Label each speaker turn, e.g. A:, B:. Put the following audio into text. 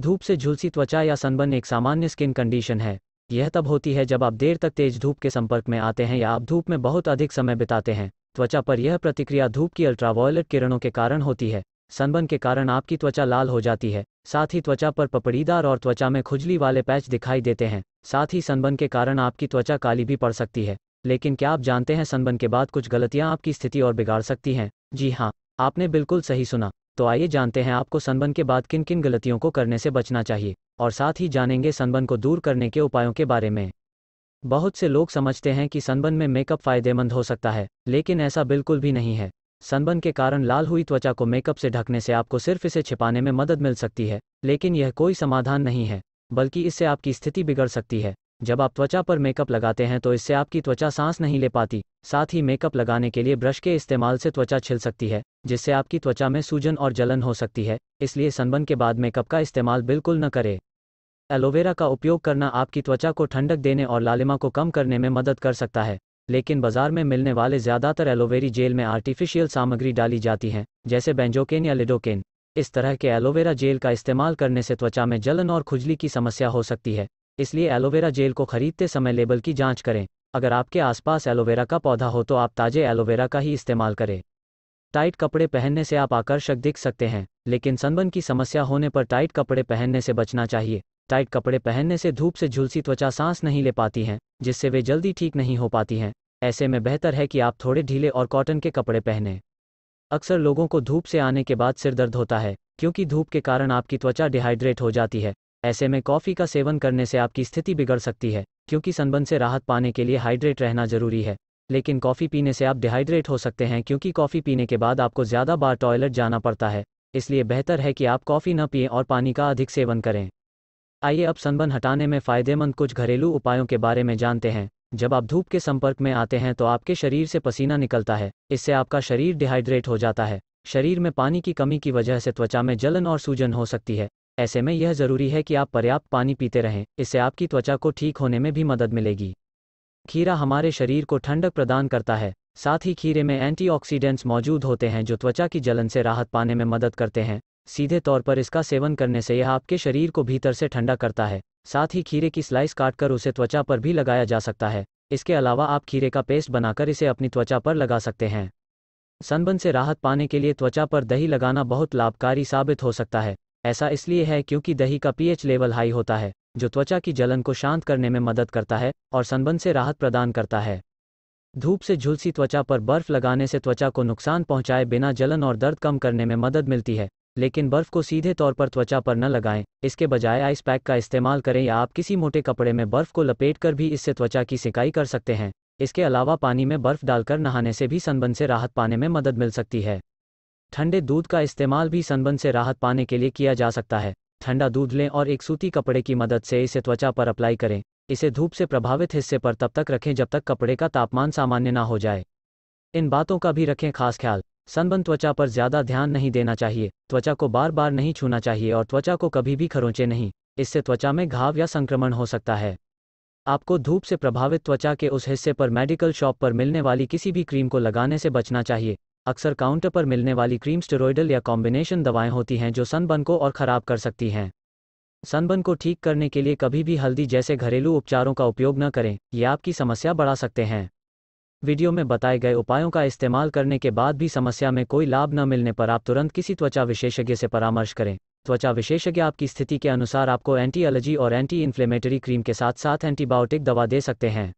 A: धूप से झुलसी त्वचा या सनबर्न एक सामान्य स्किन कंडीशन है यह तब होती है जब आप देर तक तेज धूप के संपर्क में आते हैं या आप धूप में बहुत अधिक समय बिताते हैं त्वचा पर यह प्रतिक्रिया धूप की अल्ट्रावायलेट किरणों के कारण होती है सनबर्न के कारण आपकी त्वचा लाल हो जाती है साथ ही त्वचा पर पपड़ीदार और त्वचा में खुजली वाले पैच दिखाई देते हैं साथ ही सनबर्न के कारण आपकी त्वचा काली भी पड़ सकती है लेकिन क्या आप जानते हैं सनबर्न के बाद कुछ गलतियां आपकी स्थिति और बिगाड़ सकती हैं जी हाँ आपने बिल्कुल सही सुना तो आइए जानते हैं आपको सनबन के बाद किन किन गलतियों को करने से बचना चाहिए और साथ ही जानेंगे सनबन को दूर करने के उपायों के बारे में बहुत से लोग समझते हैं कि सनबन में मेकअप फायदेमंद हो सकता है लेकिन ऐसा बिल्कुल भी नहीं है सनबन के कारण लाल हुई त्वचा को मेकअप से ढकने से आपको सिर्फ इसे छिपाने में मदद मिल सकती है लेकिन यह कोई समाधान नहीं है बल्कि इससे आपकी स्थिति बिगड़ सकती है जब आप त्वचा पर मेकअप लगाते हैं तो इससे आपकी त्वचा सांस नहीं ले पाती साथ ही मेकअप लगाने के लिए ब्रश के इस्तेमाल से त्वचा छिल सकती है जिससे आपकी त्वचा में सूजन और जलन हो सकती है इसलिए सनबन के बाद मेकअप का इस्तेमाल बिल्कुल न करें एलोवेरा का उपयोग करना आपकी त्वचा को ठंडक देने और लालिमा को कम करने में मदद कर सकता है लेकिन बाजार में मिलने वाले ज़्यादातर एलोवेरी जेल में आर्टिफिशियल सामग्री डाली जाती है जैसे बेंजोकेन या लिडोकेन इस तरह के एलोवेरा जेल का इस्तेमाल करने से त्वचा में जलन और खुजली की समस्या हो सकती है इसलिए एलोवेरा जेल को खरीदते समय लेबल की जांच करें अगर आपके आसपास एलोवेरा का पौधा हो तो आप ताजे एलोवेरा का ही इस्तेमाल करें टाइट कपड़े पहनने से आप आकर्षक दिख सकते हैं लेकिन सनबन की समस्या होने पर टाइट कपड़े पहनने से बचना चाहिए टाइट कपड़े पहनने से धूप से झुलसी त्वचा सांस नहीं ले पाती हैं जिससे वे जल्दी ठीक नहीं हो पाती हैं ऐसे में बेहतर है कि आप थोड़े ढीले और कॉटन के कपड़े पहनें अक्सर लोगों को धूप से आने के बाद सिर दर्द होता है क्योंकि धूप के कारण आपकी त्वचा डिहाइड्रेट हो जाती है ऐसे में कॉफ़ी का सेवन करने से आपकी स्थिति बिगड़ सकती है क्योंकि सनबर्न से राहत पाने के लिए हाइड्रेट रहना जरूरी है लेकिन कॉफ़ी पीने से आप डिहाइड्रेट हो सकते हैं क्योंकि कॉफ़ी पीने के बाद आपको ज़्यादा बार टॉयलेट जाना पड़ता है इसलिए बेहतर है कि आप कॉफ़ी न पिए और पानी का अधिक सेवन करें आइए अब सनबर्न हटाने में फ़ायदेमंद कुछ घरेलू उपायों के बारे में जानते हैं जब आप धूप के संपर्क में आते हैं तो आपके शरीर से पसीना निकलता है इससे आपका शरीर डिहाइड्रेट हो जाता है शरीर में पानी की कमी की वजह से त्वचा में जलन और सूजन हो सकती है ऐसे में यह जरूरी है कि आप पर्याप्त पानी पीते रहें इससे आपकी त्वचा को ठीक होने में भी मदद मिलेगी खीरा हमारे शरीर को ठंडक प्रदान करता है साथ ही खीरे में एंटीऑक्सीडेंट्स मौजूद होते हैं जो त्वचा की जलन से राहत पाने में मदद करते हैं सीधे तौर पर इसका सेवन करने से यह आपके शरीर को भीतर से ठंडा करता है साथ ही खीरे की स्लाइस काटकर उसे त्वचा पर भी लगाया जा सकता है इसके अलावा आप खीरे का पेस्ट बनाकर इसे अपनी त्वचा पर लगा सकते हैं सनबन से राहत पाने के लिए त्वचा पर दही लगाना बहुत लाभकारी साबित हो सकता है ऐसा इसलिए है क्योंकि दही का पीएच लेवल हाई होता है जो त्वचा की जलन को शांत करने में मदद करता है और सनबन से राहत प्रदान करता है धूप से झुलसी त्वचा पर बर्फ लगाने से त्वचा को नुकसान पहुंचाए बिना जलन और दर्द कम करने में मदद मिलती है लेकिन बर्फ को सीधे तौर पर त्वचा पर न लगाएं इसके बजाय आइस पैक का इस्तेमाल करें या आप किसी मोटे कपड़े में बर्फ को लपेट कर भी इससे त्वचा की सिकाई कर सकते हैं इसके अलावा पानी में बर्फ डालकर नहाने से भी सनबन से राहत पाने में मदद मिल सकती है ठंडे दूध का इस्तेमाल भी सनबन से राहत पाने के लिए किया जा सकता है ठंडा दूध लें और एक सूती कपड़े की मदद से इसे त्वचा पर अप्लाई करें इसे धूप से प्रभावित हिस्से पर तब तक रखें जब तक कपड़े का तापमान सामान्य ना हो जाए इन बातों का भी रखें खास ख्याल सनबन त्वचा पर ज्यादा ध्यान नहीं देना चाहिए त्वचा को बार बार नहीं छूना चाहिए और त्वचा को कभी भी खरोंचे नहीं इससे त्वचा में घाव या संक्रमण हो सकता है आपको धूप से प्रभावित त्वचा के उस हिस्से पर मेडिकल शॉप पर मिलने वाली किसी भी क्रीम को लगाने से बचना चाहिए अक्सर काउंटर पर मिलने वाली क्रीम स्टेरॉयडल या कॉम्बिनेशन दवाएं होती हैं जो सनबर्न को और ख़राब कर सकती हैं सनबर्न को ठीक करने के लिए कभी भी हल्दी जैसे घरेलू उपचारों का उपयोग न करें ये आपकी समस्या बढ़ा सकते हैं वीडियो में बताए गए उपायों का इस्तेमाल करने के बाद भी समस्या में कोई लाभ न मिलने पर आप तुरंत किसी त्वचा विशेषज्ञ से परामर्श करें त्वचा विशेषज्ञ आपकी स्थिति के अनुसार आपको एंटी एलर्जी और एंटी इन्फ्लेमेटरी क्रीम के साथ साथ एंटीबायोटिक दवा दे सकते हैं